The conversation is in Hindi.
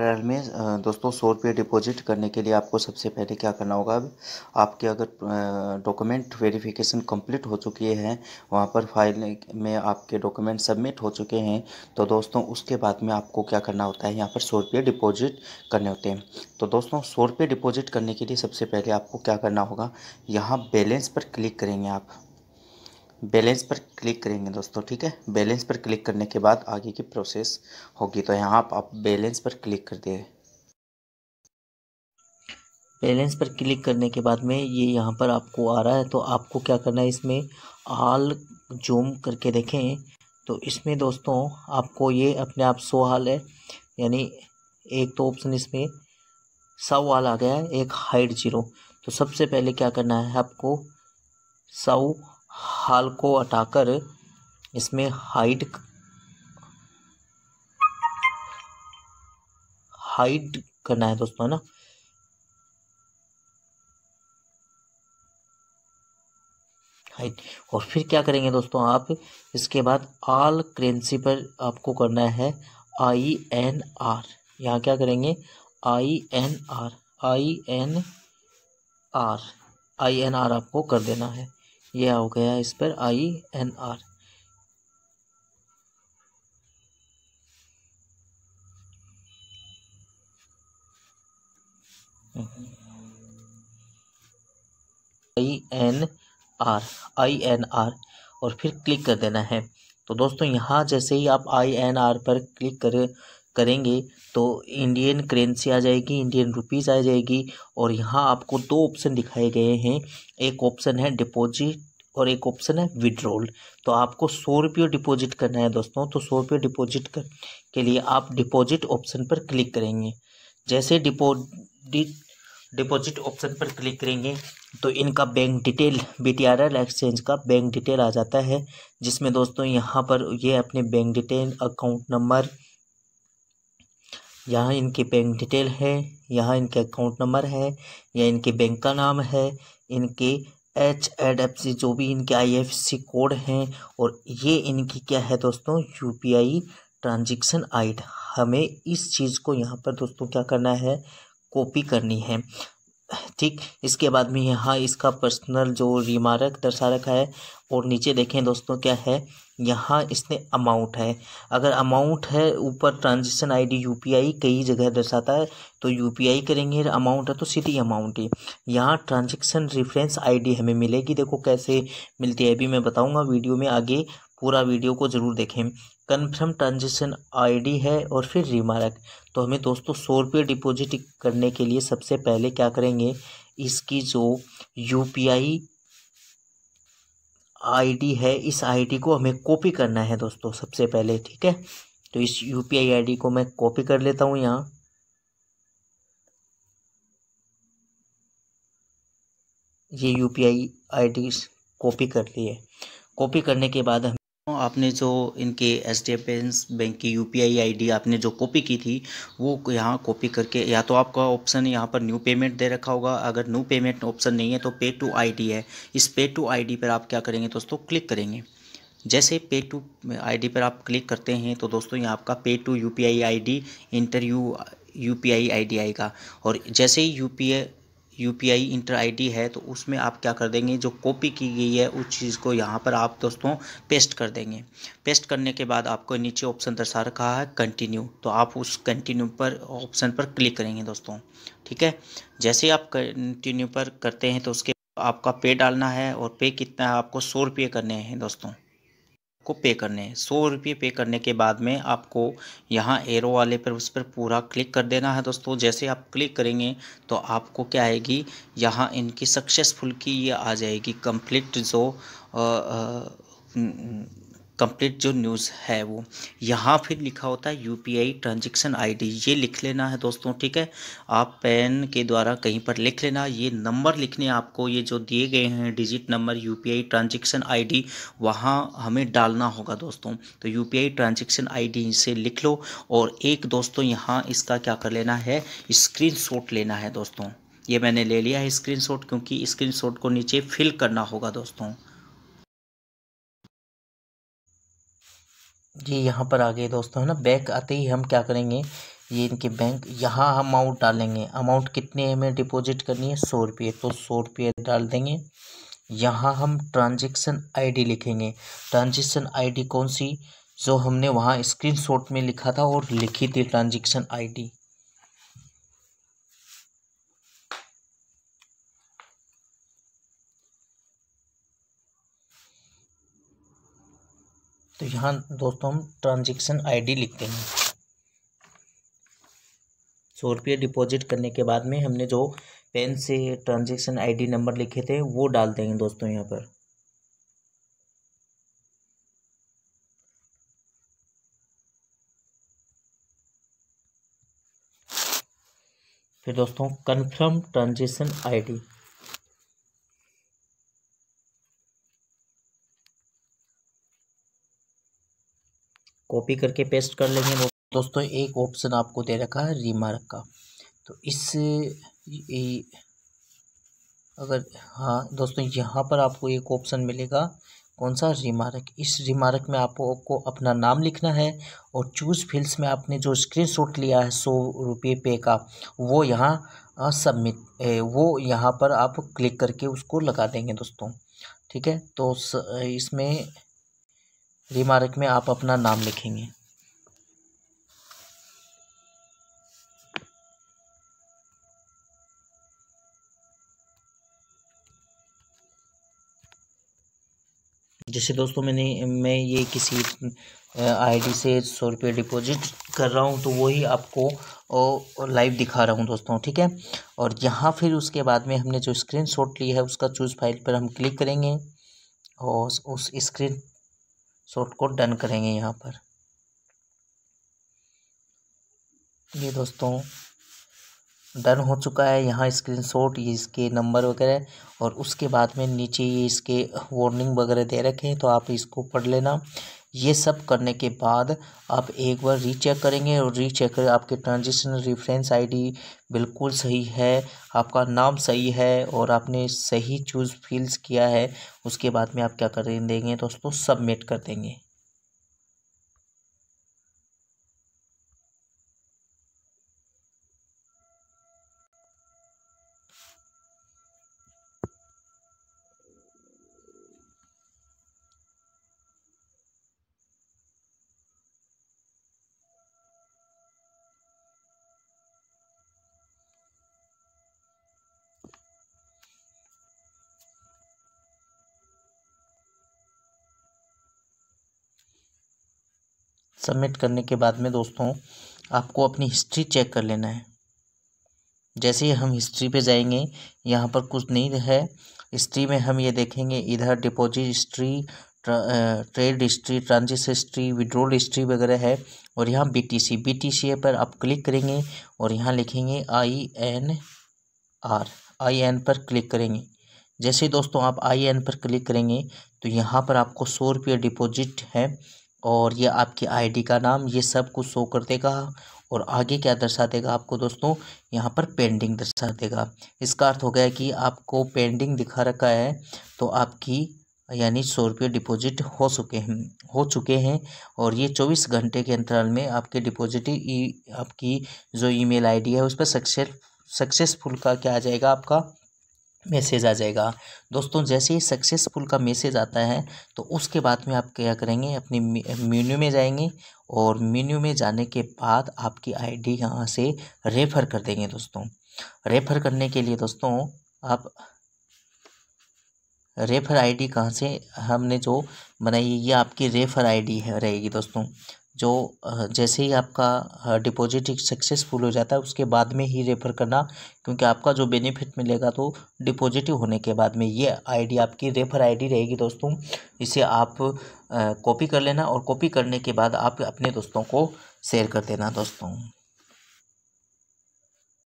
ट्रायल में दोस्तों सौ रुपये डिपॉजिट करने के लिए आपको सबसे पहले क्या करना होगा आपके अगर डॉक्यूमेंट वेरिफिकेशन कंप्लीट हो चुकी है वहाँ पर फाइल में आपके डॉक्यूमेंट सबमिट हो चुके हैं तो दोस्तों उसके बाद में आपको क्या करना होता है यहाँ पर सौ रुपये डिपॉजिट करने होते हैं तो दोस्तों सौ रुपये डिपॉजिट करने के लिए सबसे पहले आपको क्या करना होगा यहाँ बैलेंस पर क्लिक करेंगे आप बैलेंस पर क्लिक करेंगे दोस्तों ठीक है बैलेंस पर क्लिक करने के बाद आगे की प्रोसेस होगी तो यहाँ आप, बैलेंस पर क्लिक कर दिए बैलेंस पर क्लिक करने के बाद में ये यहाँ पर आपको आ रहा है तो आपको क्या करना है इसमें हाल जूम करके देखें तो इसमें दोस्तों आपको ये अपने आप सो हाल है यानी एक तो ऑप्शन इसमें सौ हाल आ गया है एक हाइट जीरो तो सबसे पहले क्या करना है आपको सौ खाल को हटाकर इसमें हाइट हाइट करना है दोस्तों है ना हाइट और फिर क्या करेंगे दोस्तों आप इसके बाद आल करेंसी पर आपको करना है आई एन आर यहाँ क्या करेंगे I N R I N R I N R आपको कर देना है ये हो गया इस पर I N R I N R I N R और फिर क्लिक कर देना है तो दोस्तों यहाँ जैसे ही आप आई एन आर पर क्लिक करें करेंगे तो इंडियन करेंसी आ जाएगी इंडियन रुपीज़ आ जाएगी और यहाँ आपको दो ऑप्शन दिखाए गए हैं एक ऑप्शन है डिपॉजिट और एक ऑप्शन है विड्रोल तो आपको सौ रुपये डिपॉजिट करना है दोस्तों तो सौ रुपये डिपॉजिट कर के लिए आप डिपॉजिट ऑप्शन पर क्लिक करेंगे जैसे डिपोजिट डिपॉजिट ऑप्शन पर क्लिक करेंगे तो इनका bank detail B T R L exchange का बैंक डिटेल आ जाता है जिसमें दोस्तों यहाँ पर ये अपने बैंक डिटेल अकाउंट नंबर यहाँ इनकी बैंक डिटेल है यहाँ इनके अकाउंट नंबर है या इनके बैंक का नाम है इनके एच एड एफ सी जो भी इनके आई एफ सी कोड हैं और ये इनकी क्या है दोस्तों U P I transaction D हमें इस चीज़ को यहाँ पर दोस्तों क्या करना है कॉपी करनी है ठीक इसके बाद में यहाँ इसका पर्सनल जो रिमार्क दर्शा रखा है और नीचे देखें दोस्तों क्या है यहाँ इसने अमाउंट है अगर अमाउंट है ऊपर ट्रांजेक्शन आईडी यूपीआई कई जगह दर्शाता है तो यूपीआई करेंगे अमाउंट है तो सिटी अमाउंट ही यहाँ ट्रांजेक्शन रेफरेंस आईडी हमें मिलेगी देखो कैसे मिलती है अभी मैं बताऊँगा वीडियो में आगे पूरा वीडियो को ज़रूर देखें कन्फर्म ट्रांजेक्शन आई है और फिर रिमार्क तो हमें दोस्तों सौ रुपये डिपोजिट करने के लिए सबसे पहले क्या करेंगे इसकी जो यू आईडी है इस आईडी को हमें कॉपी करना है दोस्तों सबसे पहले ठीक है तो इस यूपीआई आईडी आई को मैं कॉपी कर लेता हूं यहां ये UPI ID I D copy कर ली है कॉपी करने के बाद हम आपने जो इनके एच डी एफ बैंक की यू पी आपने जो कॉपी की थी वो यहाँ कॉपी करके या तो आपका ऑप्शन यहाँ पर न्यू पेमेंट दे रखा होगा अगर न्यू पेमेंट ऑप्शन नहीं है तो पे टू आई है इस पे टू आई पर आप क्या करेंगे दोस्तों क्लिक करेंगे जैसे पे टू आई पर आप क्लिक करते हैं तो दोस्तों यहाँ आपका pay to U P I I D enter U P I I D आएगा और जैसे ही U P I U P I enter I D है तो उसमें आप क्या कर देंगे जो कॉपी की गई है उस चीज़ को यहाँ पर आप दोस्तों पेस्ट कर देंगे पेस्ट करने के बाद आपको नीचे ऑप्शन दर्शा रखा है कंटिन्यू तो आप उस कंटिन्यू पर ऑप्शन पर क्लिक करेंगे दोस्तों ठीक है जैसे आप कंटिन्यू पर करते हैं तो उसके आपका पे डालना है और पे कितना है आपको सौ रुपये करने हैं दोस्तों आपको पे करने हैं सौ रुपये पे करने के बाद में आपको यहाँ एरो वाले पर उस पर पूरा क्लिक कर देना है दोस्तों जैसे आप क्लिक करेंगे तो आपको क्या आएगी यहाँ इनकी सक्सेसफुल की ये आ जाएगी कंप्लीट जो आ, आ, कंप्लीट जो न्यूज़ है वो यहाँ फिर लिखा होता है यूपीआई ट्रांजेक्शन आईडी ये लिख लेना है दोस्तों ठीक है आप पेन के द्वारा कहीं पर लिख लेना ये नंबर लिखने आपको ये जो दिए गए हैं digit number UPI transaction ID वहाँ हमें डालना होगा दोस्तों तो यूपीआई ट्रांजेक्शन आईडी से लिख लो और एक दोस्तों यहाँ इसका क्या कर लेना है स्क्रीन लेना है दोस्तों ये मैंने ले लिया है स्क्रीनशॉट क्योंकि स्क्रीनशॉट को नीचे फिल करना होगा दोस्तों ये यहाँ पर आ गए दोस्तों है ना बैंक आते ही हम क्या करेंगे ये इनके बैंक यहाँ अमाउंट डालेंगे अमाउंट कितने हमें डिपॉजिट करनी है सौ रुपये तो सौ रुपये डाल देंगे यहाँ हम ट्रांजेक्शन आईडी लिखेंगे ट्रांजेक्शन आईडी कौन सी जो हमने वहाँ स्क्रीनशॉट में लिखा था और लिखी थी ट्रांजेक्शन आईडी तो यहाँ दोस्तों हम ट्रांजेक्शन आईडी लिखते हैं सौ रुपये डिपॉजिट करने के बाद में हमने जो पेन से ट्रांजेक्शन आईडी नंबर लिखे थे वो डाल देंगे दोस्तों यहाँ पर फिर दोस्तों कन्फर्म ट्रांजेक्शन आईडी कॉपी करके पेस्ट कर लेंगे दोस्तों एक ऑप्शन आपको दे रखा है रिमार्क का तो इस अगर हाँ दोस्तों यहाँ पर आपको एक ऑप्शन मिलेगा कौन सा रिमार्क इस रिमार्क में आपको अपना नाम लिखना है और चूज़ फील्ड्स में आपने जो स्क्रीनशॉट लिया है सौ रुपये पे का वो यहाँ सबमिट वो यहाँ पर आप क्लिक करके उसको लगा देंगे दोस्तों ठीक है तो इसमें रिमार्क में आप अपना नाम लिखेंगे जैसे दोस्तों मैंने मैं ये किसी आईडी से सौ रुपये डिपॉजिट कर रहा हूँ तो वही आपको लाइव दिखा रहा हूँ दोस्तों ठीक है और यहाँ फिर उसके बाद में हमने जो स्क्रीन शॉट लिया है उसका चूज़ फाइल पर हम क्लिक करेंगे और उस स्क्रीन शॉर्ट को डन करेंगे यहाँ पर ये दोस्तों डन हो चुका है यहाँ स्क्रीनशॉट ये इसके नंबर वगैरह और उसके बाद में नीचे ये इसके वार्निंग वगैरह दे रखे हैं तो आप इसको पढ़ लेना ये सब करने के बाद आप एक बार रीचेक करेंगे और रीचेक करें आपके ट्रांजेक्शन रेफरेंस आईडी बिल्कुल सही है आपका नाम सही है और आपने सही चूज़ फील्स किया है उसके बाद में आप क्या कर देंगे दोस्तों सबमिट कर देंगे सबमिट करने के बाद में दोस्तों आपको अपनी हिस्ट्री चेक कर लेना है जैसे ही हम हिस्ट्री पे जाएंगे यहाँ पर कुछ नहीं है हिस्ट्री में हम ये देखेंगे इधर deposit history trade history transit history withdrawal history वगैरह है और यहाँ B T C B T C पर आप क्लिक करेंगे और यहाँ लिखेंगे I N R I N पर क्लिक करेंगे जैसे दोस्तों आप आई एन पर क्लिक करेंगे तो यहाँ पर आपको सौ रुपये डिपॉजिट है और ये आपकी आईडी का नाम ये सब कुछ शो कर देगा और आगे क्या दर्शा देगा आपको दोस्तों यहाँ पर पेंडिंग दर्शा देगा इसका अर्थ हो गया कि आपको पेंडिंग दिखा रखा है तो आपकी यानी सौ रुपये डिपॉजिट हो चुके हैं हो चुके हैं और ये चौबीस घंटे के अंतराल में आपके डिपॉजिट आपकी जो ईमेल आईडी है उस पर सक्सेस सक्सेसफुल का क्या आ जाएगा आपका मैसेज आ जाएगा दोस्तों जैसे ही सक्सेसफुल का मैसेज आता है तो उसके बाद में आप क्या करेंगे अपने मेन्यू में जाएंगे और मेन्यू में जाने के बाद आपकी आईडी यहाँ से रेफ़र कर देंगे दोस्तों रेफ़र करने के लिए दोस्तों आप रेफ़र आईडी कहाँ से हमने जो बनाई ये आपकी रेफ़र आईडी है रहेगी दोस्तों जो जैसे ही आपका डिपॉजिट सक्सेसफुल हो जाता है उसके बाद में ही रेफ़र करना क्योंकि आपका जो बेनिफिट मिलेगा तो डिपॉजिटिव होने के बाद में ये आईडी आपकी रेफ़र आईडी रहेगी दोस्तों इसे आप कॉपी कर लेना और कॉपी करने के बाद आप अपने दोस्तों को शेयर कर देना दोस्तों